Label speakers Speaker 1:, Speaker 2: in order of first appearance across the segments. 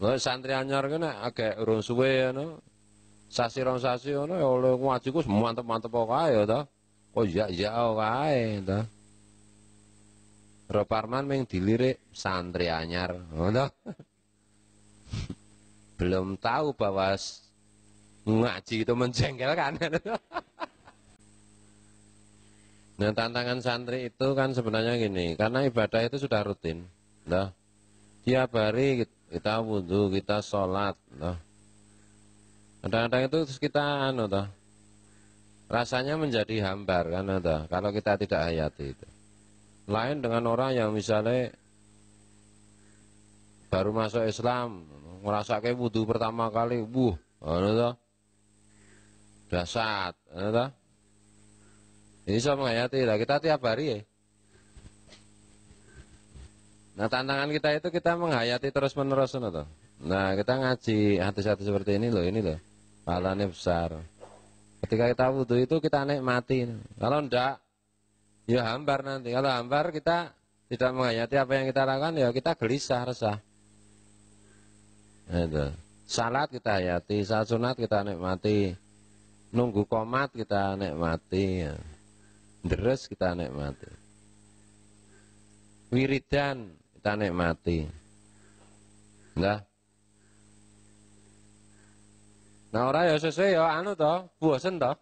Speaker 1: Nah, santri anyar kena agak urung suwe no Sasi rong sasi no, ya oleh ngaji ku mantep-mantep kae ya ta. Kok iya-iya kae ta. Reparman ming dilirik santri anyar ngono. Belum tahu bahwa ngaji itu menjengkelkan. nah tantangan santri itu kan sebenarnya gini, karena ibadah itu sudah rutin. dah. tiap hari gitu kita wudhu kita sholat toh kadang-kadang itu terus kita anu toh rasanya menjadi hambar kan toh kalau kita tidak hayati itu lain dengan orang yang misalnya baru masuk Islam merasa kayak wudhu pertama kali buh anu toh dasar anu toh ini sama menghayati lah kita tiap hari ya Nah tantangan kita itu kita menghayati terus menerus tuh. Nah kita ngaji hati-hati seperti ini loh ini loh pahalanya besar. Ketika kita wudhu itu kita nikmati. Kalau enggak ya hambar nanti. Kalau hambar kita tidak menghayati apa yang kita lakukan ya kita gelisah resah. Nah, itu. Salat kita hayati, salat sunat kita nikmati. Nunggu komat kita nikmati. Ya. Deres kita nikmati wiridan kita nikmati. Nah. Nah ora ya sesuai ya anu toh, bosen toh.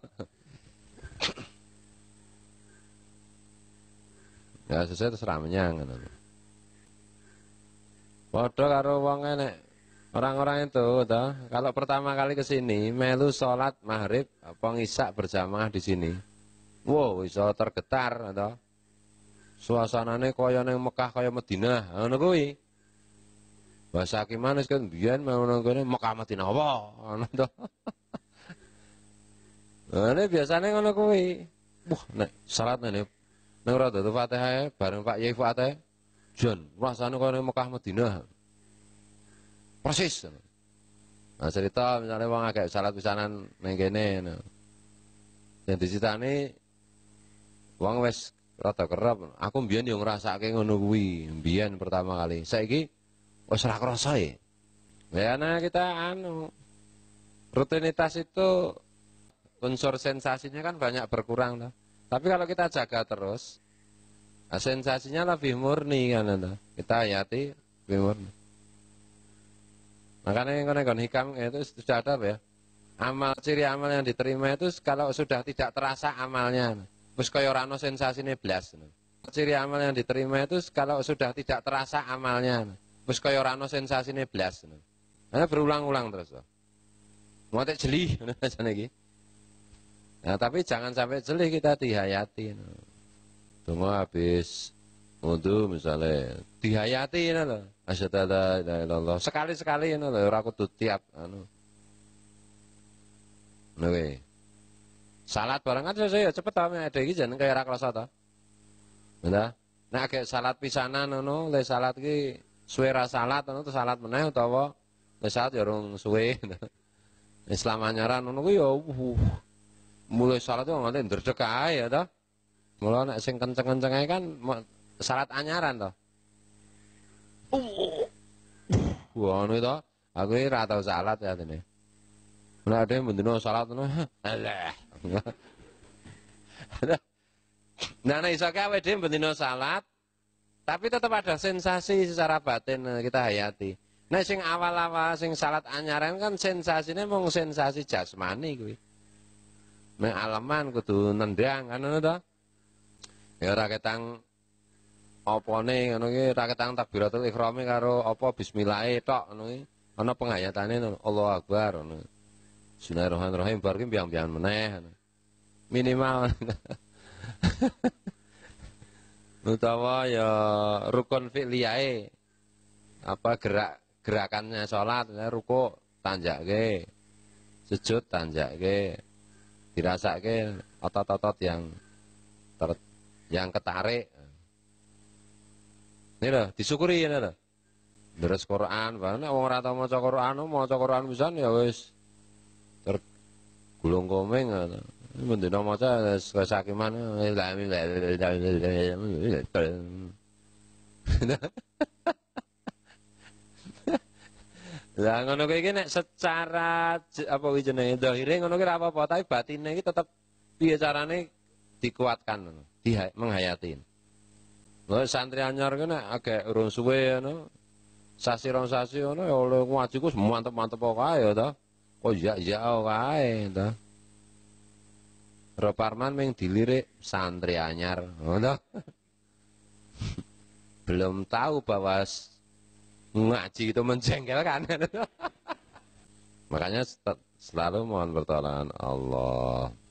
Speaker 1: ya sesuai terserah menyang ngono. Padha karo wong enek orang-orang itu toh, kalau pertama kali ke sini melu sholat maghrib pengisak berjamaah di sini. Wow, iso tergetar toh. Suasanane kaya ning Mekah kaya Madinah, nah, ngono kuwi. Bahasa Hakiman kan biyen mau Mekah Madinah apa? Ngono to. Nah, biasanya ngono kuwi. Wah, nek salat nek ning ora dadi Fatihah ya, bareng Pak Yai Fuad Jon, rasane kaya ning Mekah Madinah. Persis. Nah, cerita misalnya wong agak salat pisanan neng kene. Nah. Dan dicitani wong wis Rata kerap aku mbiyen yo ngrasake ngono kuwi mbiyen pertama kali saiki wis ora krasa ya e. karena kita anu rutinitas itu unsur sensasinya kan banyak berkurang lah tapi kalau kita jaga terus nah sensasinya lebih murni kan lah. kita hayati lebih murni makanya yang kon kan, hikam eh, itu sudah ada ya amal ciri amal yang diterima itu kalau sudah tidak terasa amalnya Wis kaya ora ini sensasine blas. Ciri amal yang diterima itu kalau sudah tidak terasa amalnya. Wis kaya ora ini sensasine blas. Karena berulang-ulang terus. Mau tak jeli iki. Nah, tapi jangan sampai jeli kita dihayati. Tunggu habis untuk misalnya dihayati ini loh. Asyhadu Sekali-sekali ini loh ora kudu tiap anu. Oke. Okay. Salat barang aja saya ya, cepet tau ada ade jangan kayak raka sata benda. nah kayak Nek agek salat pisana nono, le salat gini suwe salat ngono tuh salat meneh utawa le salat ya suwe. Islam anyaran nono, gue ya uh. mulai salat nggak ada yang ae ya ta. mulai nek sing kenceng-kenceng aja kan salat anyaran to. Uh. Wah, ngono to. Aku ini ratau salat ya ini, Nek ada yang bendino salat ngono, alah. nah, nah iso kae awake dhewe salat, tapi tetap ada sensasi secara batin kita hayati. Nah sing awal-awal sing salat anyaran kan sensasinya mau sensasi jasmani kuwi. Nek alaman kudu nendang kan ngono to. Ya ora ketang opone ngono ki ora ketang takbiratul ihrami karo apa Bismillah tok ngono ki. Ana penghayatane Allahu Akbar ngono. Bismillahirrahmanirrahim bar ki biang piyangan meneh. Minimal. Utawa ya rukun fi'liyae. Apa gerak gerakannya salat ya ruku tanjake. Sujud tanjake. Dirasake otot-otot yang ter, yang ketarik. Ini loh, disyukuri ini loh. Terus Quran, karena orang rata mau Quran, mau Quran bisa ya wis gulung komeng mendina maca sakiman Lah ngono kuwi iki nek secara apa kuwi itu zahire ngono kuwi apa-apa tapi batine iki tetep piye carane dikuatkan ngono, di menghayatin. Lha santri anyar gini, agak urung suwe ngono, sasi rong sasi ngono ya oleh ngaji ku mantep-mantep kok ae ya ta kok oh, ya ya oh, wae to. Reparman ming dilirik santri anyar, ngono. Oh, Belum tahu bahwa ngaji itu menjengkelkan. Makanya selalu mohon pertolongan Allah.